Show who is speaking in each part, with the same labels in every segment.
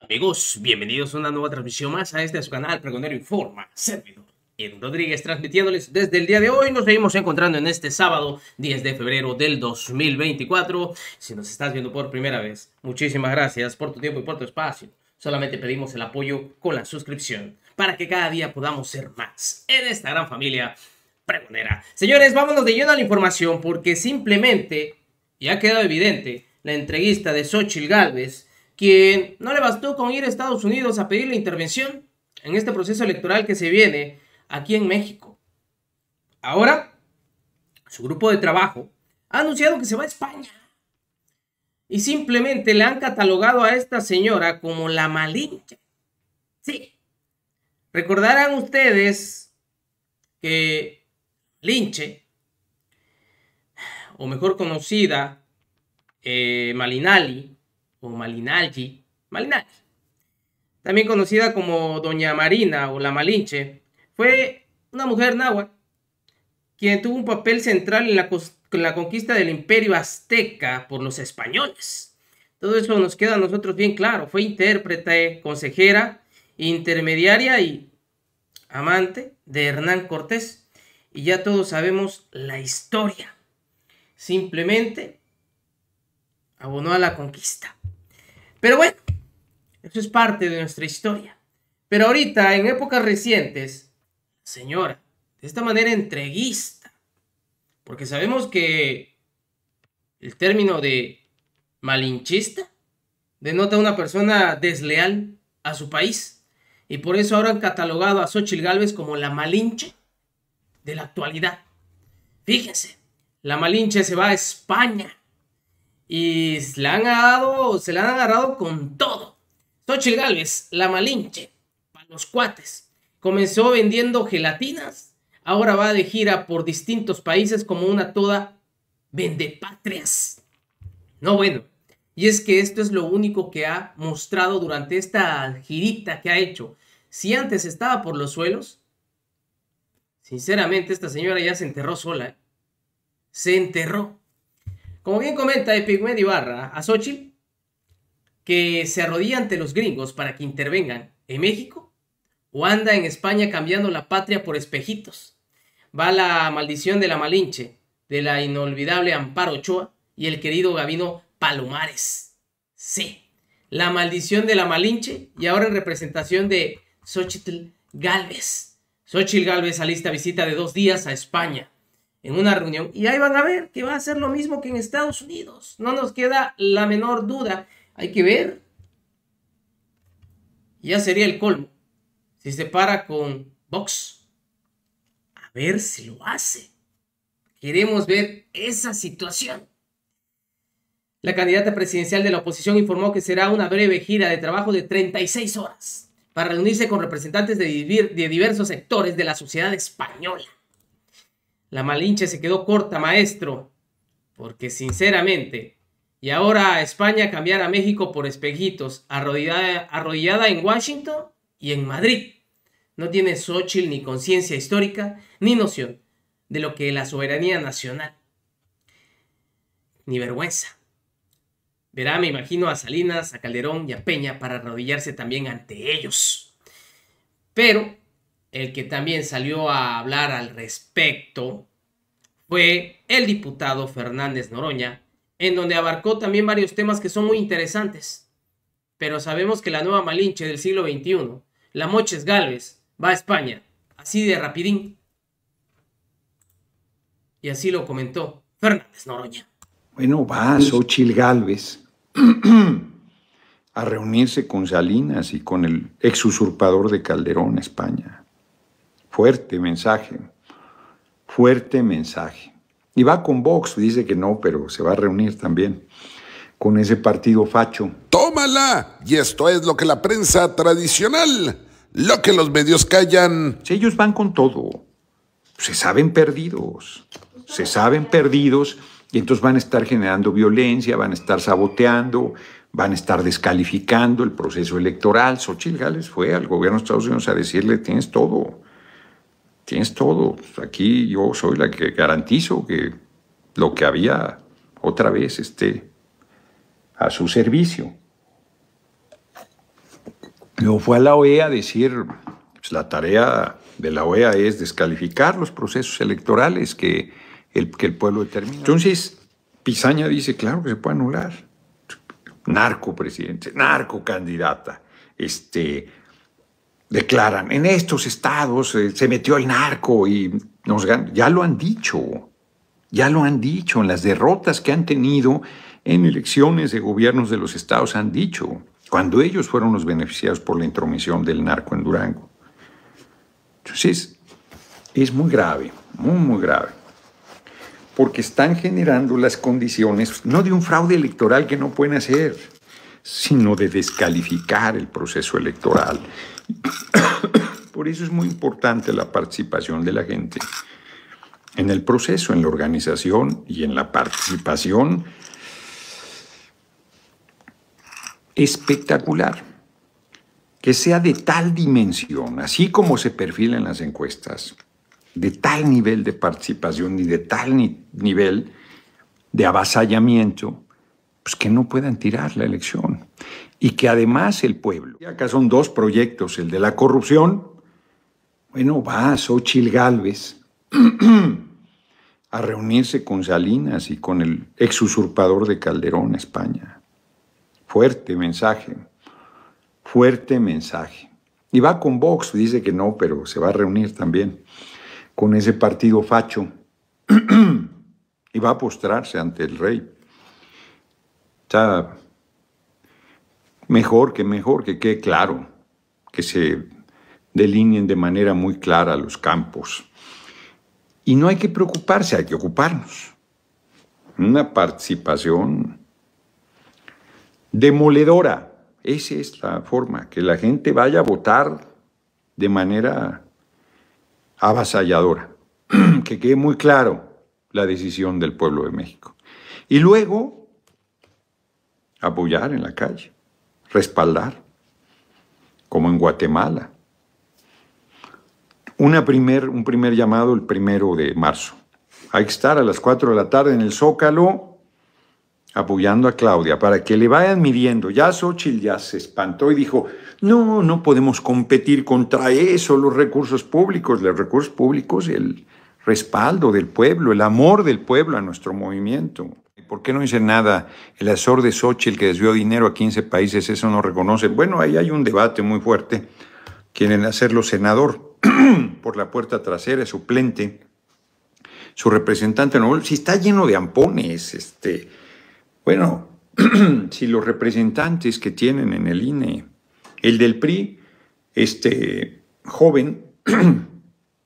Speaker 1: Amigos, bienvenidos a una nueva transmisión más a este su canal Pregonero Informa, servidor Edwin Rodríguez transmitiéndoles desde el día de hoy. Nos seguimos encontrando en este sábado 10 de febrero del 2024. Si nos estás viendo por primera vez, muchísimas gracias por tu tiempo y por tu espacio. Solamente pedimos el apoyo con la suscripción para que cada día podamos ser más en esta gran familia pregonera. Señores, vámonos de lleno a la información porque simplemente, ya ha quedado evidente, la entrevista de Xochitl Galvez, quien no le bastó con ir a Estados Unidos a pedir la intervención en este proceso electoral que se viene aquí en México. Ahora, su grupo de trabajo ha anunciado que se va a España. Y simplemente le han catalogado a esta señora como la malinche. Sí. Recordarán ustedes que Linche, o mejor conocida eh, Malinali o Malinalgi, Malinalgi, también conocida como Doña Marina o la Malinche, fue una mujer náhuatl quien tuvo un papel central en la, conquista del imperio azteca por los españoles. Todo eso nos queda a nosotros bien claro. Fue intérprete, consejera, intermediaria y amante de Hernán Cortés y ya todos sabemos la historia. Simplemente abonó a la conquista. Pero bueno, eso es parte de nuestra historia. Pero ahorita, en épocas recientes, señora, de esta manera entreguista, porque sabemos que el término de malinchista denota a una persona desleal a su país, y por eso ahora han catalogado a Xochitl Gálvez como la malinche de la actualidad. Fíjense, la Malinche se va a España y se la han agarrado, se la han agarrado con todo. Xochitl Gálvez. la Malinche, para los cuates. Comenzó vendiendo gelatinas, ahora va de gira por distintos países como una toda vendepatrias. No bueno, y es que esto es lo único que ha mostrado durante esta girita que ha hecho. Si antes estaba por los suelos, Sinceramente, esta señora ya se enterró sola. Se enterró. Como bien comenta Epigmed Ibarra a Xochitl, que se arrodilla ante los gringos para que intervengan en México, o anda en España cambiando la patria por espejitos. Va la maldición de la Malinche, de la inolvidable Amparo Ochoa y el querido Gavino Palomares. Sí, la maldición de la Malinche y ahora en representación de Xochitl Galvez. Xochitl Galvez lista visita de dos días a España en una reunión y ahí van a ver que va a ser lo mismo que en Estados Unidos. No nos queda la menor duda. Hay que ver. Ya sería el colmo. Si se para con Vox. A ver si lo hace. Queremos ver esa situación. La candidata presidencial de la oposición informó que será una breve gira de trabajo de 36 horas para reunirse con representantes de, diversos sectores de la sociedad española. La Malinche se quedó corta, maestro, porque sinceramente, y ahora España cambiará a México por espejitos, arrodillada, en Washington y en Madrid. No tiene Xochitl ni conciencia histórica ni noción de lo que es la soberanía nacional. Ni vergüenza. Verá, me imagino, a Salinas, a Calderón y a Peña para arrodillarse también ante ellos. Pero el que también salió a hablar al respecto fue el diputado Fernández Noroña, en donde abarcó también varios temas que son muy interesantes. Pero sabemos que la nueva Malinche del siglo XXI, la Moches Galvez, va a España, así de rapidín. Y así lo comentó Fernández Noroña.
Speaker 2: Bueno, va Galvez, a reunirse con Salinas y con el ex usurpador de Calderón, España. Fuerte mensaje, fuerte mensaje. Y va con Vox, dice que no, pero se va a reunir también con ese partido facho. ¡Tómala! Y esto es lo que la prensa tradicional, lo que los medios callan. Si ellos van con todo, se saben perdidos, se saben perdidos y entonces van a estar generando violencia, van a estar saboteando, van a estar descalificando el proceso electoral. Xochitl Gales fue al gobierno de Estados Unidos a decirle, tienes todo, tienes todo. Aquí yo soy la que garantizo que lo que había otra vez esté a su servicio. Luego fue a la OEA a decir, pues la tarea de la OEA es descalificar los procesos electorales que el, que el pueblo determina. Entonces, Pisaña dice, claro que se puede anular. Narco presidente, narco candidata. Este, declaran, en estos estados eh, se metió el narco y nos ganó. Ya lo han dicho, ya lo han dicho, en las derrotas que han tenido en elecciones de gobiernos de los estados han dicho, cuando ellos fueron los beneficiados por la intromisión del narco en Durango. Entonces, es muy grave, muy, muy grave porque están generando las condiciones, no de un fraude electoral que no pueden hacer, sino de descalificar el proceso electoral. Por eso es muy importante la participación de la gente en el proceso, en la organización y en la participación espectacular, que sea de tal dimensión, así como se perfilan las encuestas, de tal nivel de participación y de tal nivel de avasallamiento, pues que no puedan tirar la elección. Y que además el pueblo, acá son dos proyectos, el de la corrupción, bueno, va a Xochil Gálvez a reunirse con Salinas y con el ex usurpador de Calderón, España. Fuerte mensaje, fuerte mensaje. Y va con Vox, dice que no, pero se va a reunir también con ese partido facho y va a postrarse ante el rey. mejor que mejor que quede claro, que se delineen de manera muy clara los campos. Y no hay que preocuparse, hay que ocuparnos. Una participación demoledora. Esa es la forma, que la gente vaya a votar de manera avasalladora. que quede muy claro la decisión del pueblo de México. Y luego, apoyar en la calle, respaldar, como en Guatemala. un primer llamado el primero de marzo. Hay que estar a las 4 de la tarde en el Zócalo apoyando a Claudia para que le vayan midiendo. Ya Xochitl ya se espantó y dijo, no, no podemos competir contra eso, los recursos públicos, los recursos públicos, el respaldo del pueblo, el amor del pueblo a nuestro movimiento. ¿Por qué no dice nada el asor de Xochitl que desvió dinero a 15 países? Eso no reconoce. Bueno, ahí hay un debate muy fuerte. Quieren hacerlo senador por la puerta trasera, suplente. Su representante, no, si está lleno de ampones, este, bueno, si los representantes que tienen en el INE, el del PRI, este joven,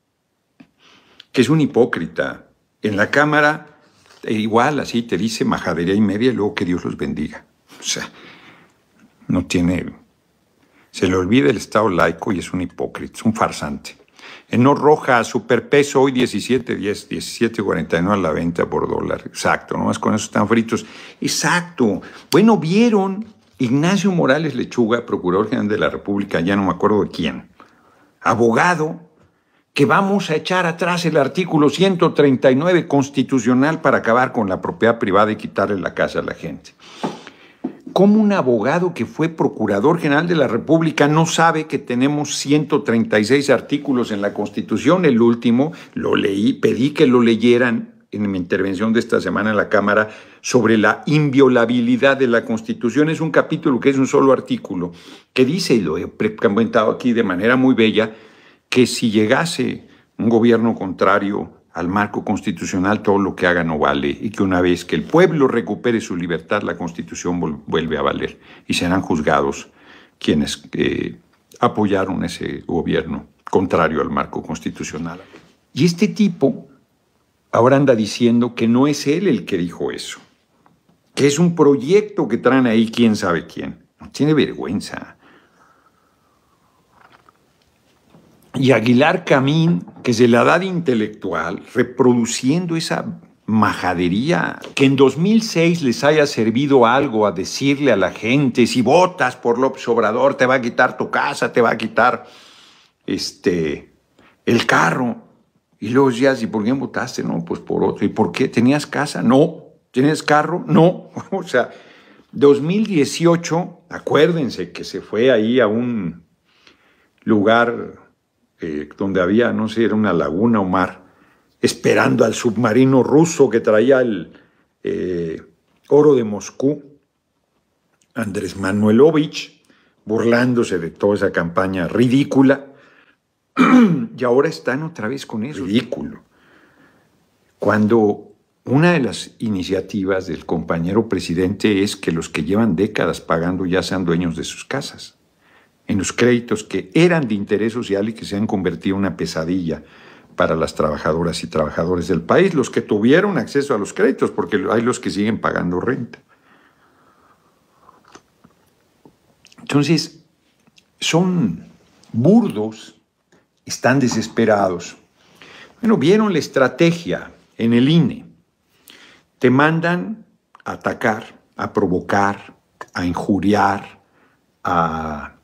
Speaker 2: que es un hipócrita, en la Cámara e igual así te dice majadería y media y luego que Dios los bendiga. O sea, no tiene... Se le olvida el Estado laico y es un hipócrita, es un farsante. En no roja, superpeso hoy 17, 17.49 a la venta por dólar. Exacto, nomás con eso están fritos. Exacto. Bueno, vieron Ignacio Morales Lechuga, procurador general de la República, ya no me acuerdo de quién, abogado, que vamos a echar atrás el artículo 139 constitucional para acabar con la propiedad privada y quitarle la casa a la gente. ¿Cómo un abogado que fue procurador general de la República no sabe que tenemos 136 artículos en la Constitución? El último lo leí, pedí que lo leyeran en mi intervención de esta semana en la Cámara sobre la inviolabilidad de la Constitución. Es un capítulo que es un solo artículo que dice, y lo he comentado aquí de manera muy bella, que si llegase un gobierno contrario al marco constitucional todo lo que haga no vale y que una vez que el pueblo recupere su libertad, la constitución vuelve a valer y serán juzgados quienes eh, apoyaron ese gobierno contrario al marco constitucional. Y este tipo ahora anda diciendo que no es él el que dijo eso, que es un proyecto que traen ahí quién sabe quién. No tiene vergüenza. y Aguilar Camín, que es de la edad intelectual, reproduciendo esa majadería, que en 2006 les haya servido algo a decirle a la gente, si votas por López Obrador te va a quitar tu casa, te va a quitar este, el carro. Y luego ya, ¿y por quién votaste? No, pues por otro. ¿Y por qué? ¿Tenías casa? No. ¿Tenías carro? No. o sea, 2018, acuérdense que se fue ahí a un lugar eh, donde había, no sé era una laguna o mar, esperando al submarino ruso que traía el eh, oro de Moscú, Andrés Manuelovich, burlándose de toda esa campaña ridícula, y ahora están otra vez con eso. Ridículo. Cuando una de las iniciativas del compañero presidente es que los que llevan décadas pagando ya sean dueños de sus casas en los créditos que eran de interés social y que se han convertido en una pesadilla para las trabajadoras y trabajadores del país, los que tuvieron acceso a los créditos, porque hay los que siguen pagando renta. Entonces, son burdos, están desesperados. Bueno, vieron la estrategia en el INE. Te mandan a atacar, a provocar, a injuriar, a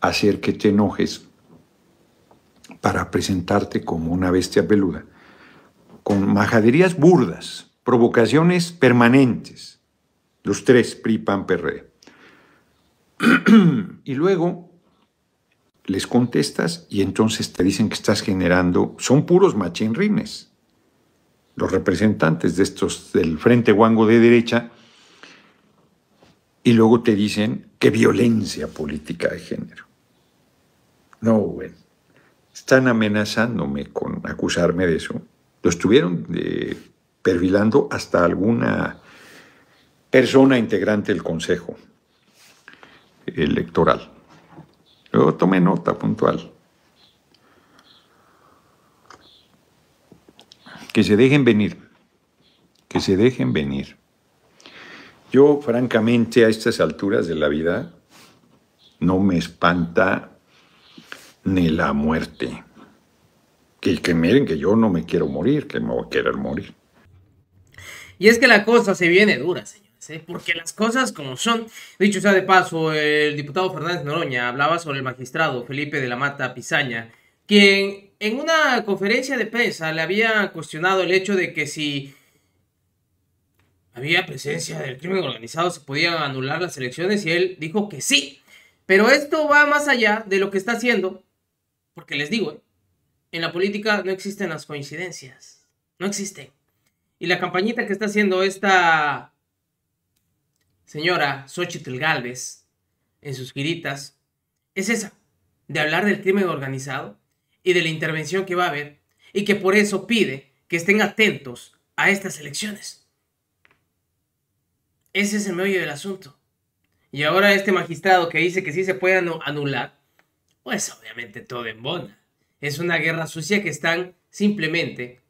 Speaker 2: hacer que te enojes para presentarte como una bestia peluda, con majaderías burdas, provocaciones permanentes, los tres, PRI, PAN, PRD. y luego les contestas y entonces te dicen que estás generando, son puros machinrines. Los representantes de estos del Frente Guango de derecha y luego te dicen que violencia política de género. No, Están amenazándome con acusarme de eso. Lo estuvieron eh, perfilando hasta alguna persona integrante del Consejo Electoral. Luego tomé nota puntual. Que se dejen venir, que se dejen venir. Yo, francamente, a estas alturas de la vida, no me espanta ni la muerte. Y que miren que yo no me quiero morir, que me voy a querer morir.
Speaker 1: Y es que la cosa se viene dura, señores, ¿eh? porque las cosas como son. Dicho sea de paso, el diputado Fernández Noroña hablaba sobre el magistrado Felipe de la Mata Pisaña quien en una conferencia de prensa le había cuestionado el hecho de que si había presencia del crimen organizado se podían anular las elecciones y él dijo que sí. Pero esto va más allá de lo que está haciendo porque les digo, ¿eh? en la política no existen las coincidencias. No existen. Y la campañita que está haciendo esta señora Xochitl Galvez en sus giritas es esa, de hablar del crimen organizado y de la intervención que va a haber y que por eso pide que estén atentos a estas elecciones. Ese es el meollo del asunto. Y ahora este magistrado que dice que sí se puede anular, pues obviamente todo en bona. Es una guerra sucia que están simplemente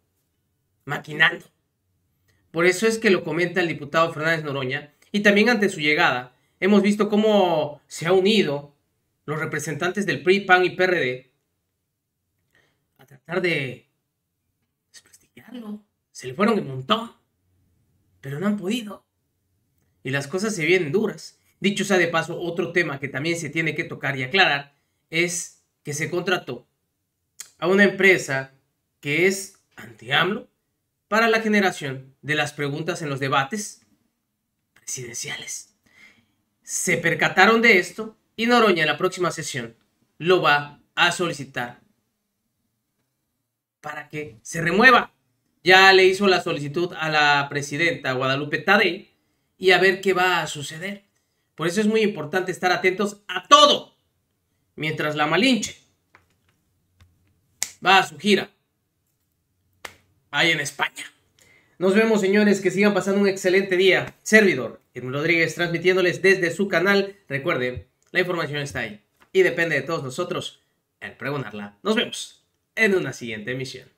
Speaker 1: maquinando. Por eso es que lo comenta el diputado Fernández Noroña y también ante su llegada hemos visto cómo se ha unido los representantes del PRI, PAN y PRD a tratar de desprestigiarlo. Se le fueron un montón, pero no han podido. Y las cosas se vienen duras. Dicho sea de paso, otro tema que también se tiene que tocar y aclarar es que se contrató a una empresa que es anti-AMLO para la generación de las preguntas en los debates presidenciales. Se percataron de esto y Noroña en la próxima sesión lo va a solicitar para que se remueva. Ya le hizo la solicitud a la presidenta Guadalupe Tadei y a ver qué va a suceder. Por eso es muy importante estar atentos a todo Mientras la Malinche va a su gira ahí en España. Nos vemos, señores, que sigan pasando un excelente día. Servidor, Irwin Rodríguez, transmitiéndoles desde su canal. Recuerden, la información está ahí y depende de todos nosotros el pregonarla. Nos vemos en una siguiente emisión.